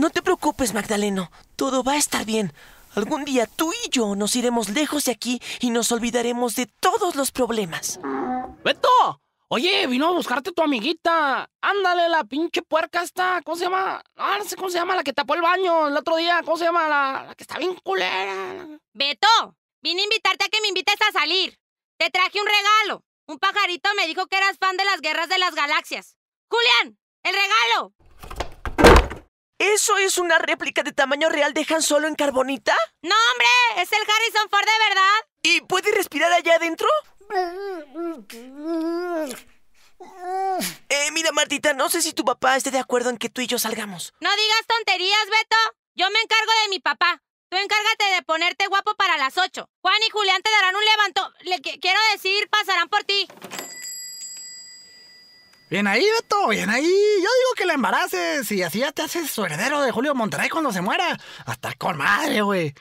No te preocupes, Magdaleno. Todo va a estar bien. Algún día tú y yo nos iremos lejos de aquí y nos olvidaremos de todos los problemas. ¡Beto! Oye, vino a buscarte tu amiguita. Ándale, la pinche puerca esta. ¿Cómo se llama? Ah, no sé cómo se llama, la que tapó el baño el otro día. ¿Cómo se llama? La, que está bien culera. Beto, vine a invitarte a que me invites a salir. Te traje un regalo. Un pajarito me dijo que eras fan de las guerras de las galaxias. Julián, el regalo. ¿Eso es una réplica de tamaño real Dejan Solo en carbonita? ¡No, hombre! ¡Es el Harrison Ford de verdad! ¿Y puede respirar allá adentro? Eh, mira, Martita, no sé si tu papá esté de acuerdo en que tú y yo salgamos. No digas tonterías, Beto. Yo me encargo de mi papá. Tú encárgate de ponerte guapo para las 8. Juan y Julián te darán un levanto. Le quiero decir, pasarán por ti. Bien ahí, Beto, bien ahí. Yo digo que la embaraces y así ya te haces su heredero de Julio Monterrey cuando se muera. Hasta con madre, güey.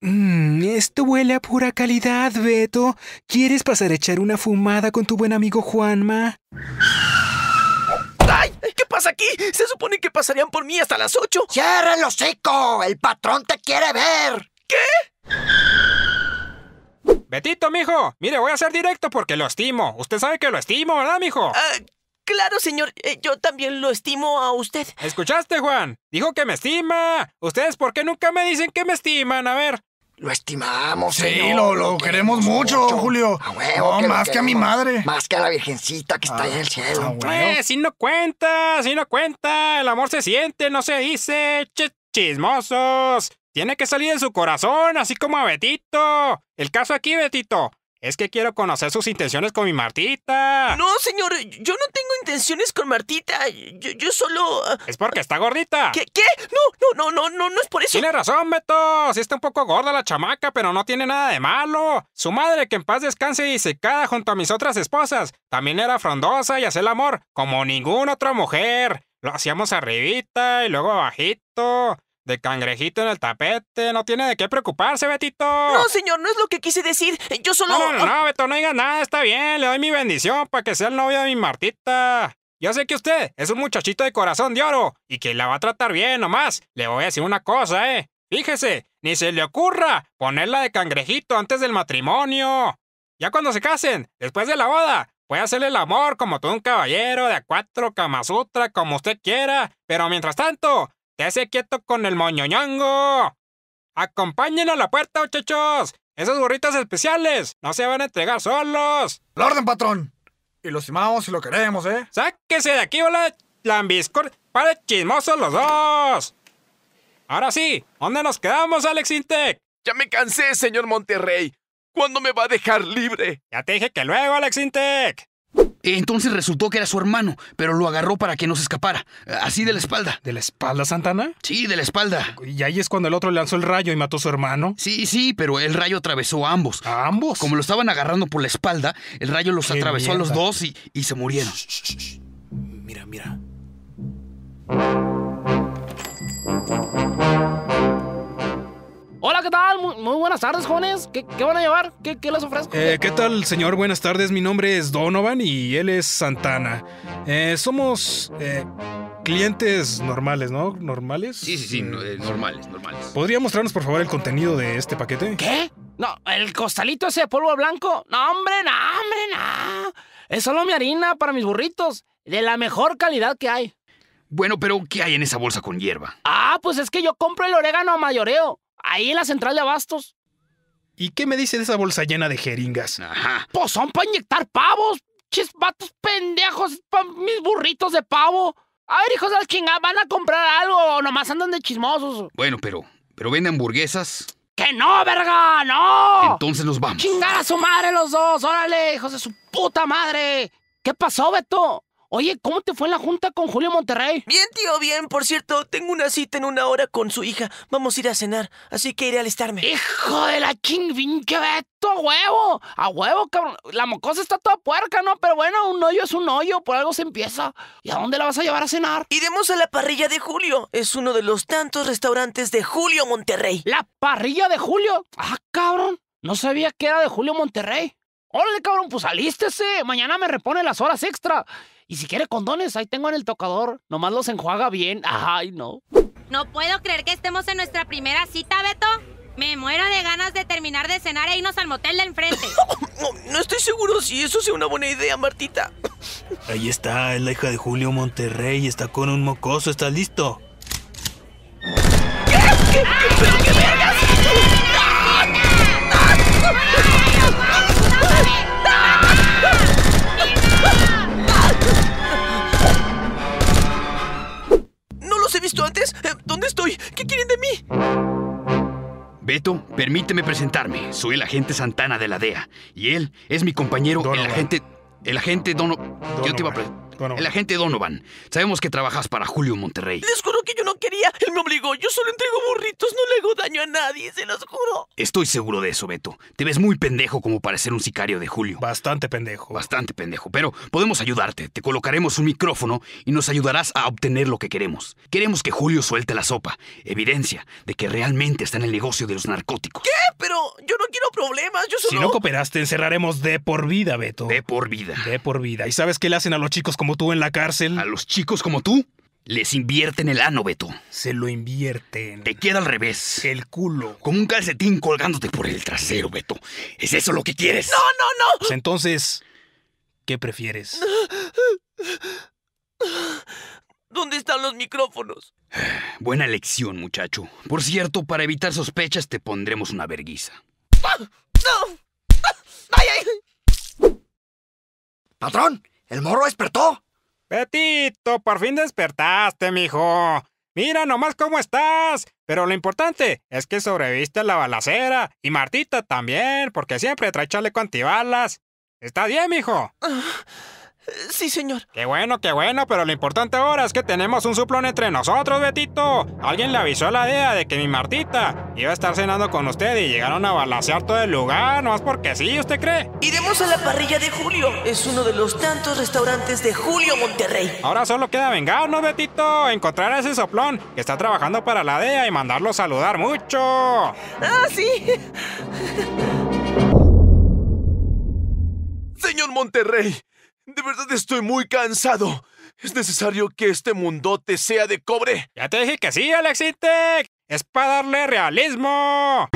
Mm, esto huele a pura calidad, Beto. ¿Quieres pasar a echar una fumada con tu buen amigo Juanma? ¿Qué pasa aquí? Se supone que pasarían por mí hasta las 8. ¡Cierra el hocico! ¡El patrón te quiere ver! ¿Qué? Betito, mijo, mire, voy a ser directo porque lo estimo. Usted sabe que lo estimo, ¿verdad, mijo? Ah, claro, señor. Eh, yo también lo estimo a usted. ¿Escuchaste, Juan? Dijo que me estima. ¿Ustedes por qué nunca me dicen que me estiman? A ver, lo estimamos, Sí, lo, lo queremos, mucho, Julio. más que a mi madre. Más que a la virgencita que está ahí en el cielo. Ah, eh, si no cuenta, si no cuenta, el amor se siente, no se dice. chismosos. Tiene que salir en su corazón, así como a Betito. El caso aquí, Betito, es que quiero conocer sus intenciones con mi Martita. No, señor, yo no tengo intenciones con Martita. Yo, solo. Ah, es porque está gordita. ¿Qué? ¿Qué? No, no, no, no, no, no es por eso. Tiene razón, Beto. Sí está un poco gorda la chamaca, pero no tiene nada de malo. Su madre, que en paz descanse y secada junto a mis otras esposas, también era frondosa y hacía el amor como ninguna otra mujer. Lo hacíamos arribita y luego bajito. De cangrejito en el tapete, no tiene de qué preocuparse, Betito. No, señor, no es lo que quise decir. Yo solo. No, no, no ah. Beto, no diga nada, está bien. Le doy mi bendición para que sea el novio de mi Martita. Yo sé que usted es un muchachito de corazón de oro y que la va a tratar bien nomás. Le voy a decir una cosa, ¿eh? Fíjese, ni se le ocurra ponerla de cangrejito antes del matrimonio. Ya cuando se casen, después de la boda, puede hacerle el amor como todo un caballero de a cuatro, Kamasutra, como usted quiera. Pero mientras tanto, ¡Quédese quieto con el moñoñango! ¡Acompáñenlo a la puerta, muchachos! ¡Esos burritos especiales no se van a entregar solos! ¡La orden, patrón! Y los estimamos si lo queremos, ¿eh? ¡Sáquese de aquí, hola! ¡Lambiscor! ¡Para chismosos los dos! Ahora sí, ¿dónde nos quedamos, Alex Intec? Ya me cansé, señor Monterrey. ¿Cuándo me va a dejar libre? Ya te dije que luego, Alex Intec. Entonces resultó que era su hermano, pero lo agarró para que no se escapara. Así de la espalda. ¿De la espalda, Santana? Sí, de la espalda. ¿Y ahí es cuando el otro lanzó el rayo y mató a su hermano? Sí, sí, pero el rayo atravesó a ambos. ¿A ambos? Como lo estaban agarrando por la espalda, el rayo los atravesó a los dos y, se murieron. Mira, mira. Hola, ¿qué tal? Muy, buenas tardes, jóvenes. ¿Qué, van a llevar? ¿Qué, les ofrezco? Eh, ¿Qué tal, señor? Buenas tardes. Mi nombre es Donovan y él es Santana. Eh, somos eh, clientes normales, ¿no? ¿Normales? Sí, sí, sí, normales, normales. ¿Podría mostrarnos, por favor, el contenido de este paquete? ¿Qué? No, el costalito ese de polvo blanco. No, hombre, no, hombre, no. Es solo mi harina para mis burritos. De la mejor calidad que hay. Bueno, pero ¿qué hay en esa bolsa con hierba? Ah, pues es que yo compro el orégano a mayoreo. Ahí en la central de abastos. ¿Y qué me dice de esa bolsa llena de jeringas? Ajá. Pues son para inyectar pavos. Chispatos pendejos, mis burritos de pavo. A ver, hijos de la chingada, ¿van a comprar algo nomás andan de chismosos? Bueno, pero, pero venden hamburguesas. ¡Que no, verga! ¡No! Entonces nos vamos. ¡Chingar a su madre los dos! ¡Órale, hijos de su puta madre! ¿Qué pasó, Beto? Oye, ¿cómo te fue la junta con Julio Monterrey? Bien, tío, bien. Por cierto, tengo una cita en una hora con su hija. Vamos a ir a cenar, así que iré a alistarme. ¡Hijo de la king! ¡Qué beto, a huevo! ¡A huevo, cabrón! La mocosa está toda puerca, ¿no? Pero bueno, un hoyo es un hoyo, por algo se empieza. ¿Y a dónde la vas a llevar a cenar? Iremos a la parrilla de Julio. Es uno de los tantos restaurantes de Julio Monterrey. ¿La parrilla de Julio? ¡Ah, cabrón! No sabía que era de Julio Monterrey. Órale, cabrón, pues alístese. Mañana me repone las horas extra. Y si quiere condones, ahí tengo en el tocador. Nomás los enjuaga bien. Ay, no. No puedo creer que estemos en nuestra primera cita, Beto. Me muero de ganas de terminar de cenar e irnos al motel de enfrente. no, estoy seguro si eso sea una buena idea, Martita. Ahí está, es la hija de Julio Monterrey. Está con un mocoso. Está listo? ¿Qué? ¿Qué? Beto, permíteme presentarme. Soy el agente Santana de la DEA. Y él es mi compañero, el agente. El agente Dono. Yo te iba a el agente Donovan. Sabemos que trabajas para Julio Monterrey. Les juro que yo no quería. Él me obligó. Yo solo entrego burritos. No le hago daño a nadie, se los juro. Estoy seguro de eso, Beto. Te ves muy pendejo como para ser un sicario de Julio. Bastante pendejo. Bastante pendejo. Pero podemos ayudarte. Te colocaremos un micrófono y nos ayudarás a obtener lo que queremos. Queremos que Julio suelte la sopa. Evidencia de que realmente está en el negocio de los narcóticos. ¿Qué? Pero yo no quiero problemas. Yo solo... Si no cooperaste, encerraremos de por vida, Beto. De por vida. De por vida. ¿Y sabes qué le hacen a los chicos como tú en la cárcel. A los chicos como tú les invierten el ano, Beto. Se lo invierten. Te queda al revés. El culo. con un calcetín colgándote por el trasero, Beto. ¿Es eso lo que quieres? No, no, no. Pues entonces, ¿qué prefieres? ¿Dónde están los micrófonos? Buena lección, muchacho. Por cierto, para evitar sospechas te pondremos una verguiza. ¡Ah! ¡No! ¡Ah! patrón ¿El morro despertó? Petito, por fin despertaste, mijo. Mira nomás cómo estás. Pero lo importante es que sobreviviste a la balacera. Y Martita también, porque siempre trae chaleco antibalas. ¿Está bien, mijo? Ah, Sí, señor. Qué bueno, qué bueno, pero lo importante ahora es que tenemos un suplón entre nosotros, Betito. Alguien le avisó a la DEA de que mi Martita iba a estar cenando con usted y llegaron a balancear todo el lugar, no es porque sí, ¿usted cree? Iremos a la parrilla de Julio. Es uno de los tantos restaurantes de Julio Monterrey. Ahora solo queda vengarnos, Betito, encontrar a ese soplón que está trabajando para la DEA y mandarlo a saludar mucho. Ah, sí. Señor Monterrey, de verdad estoy muy cansado. ¿Es necesario que este mundote sea de cobre? Ya te dije que sí, Alexitec. Es para darle realismo.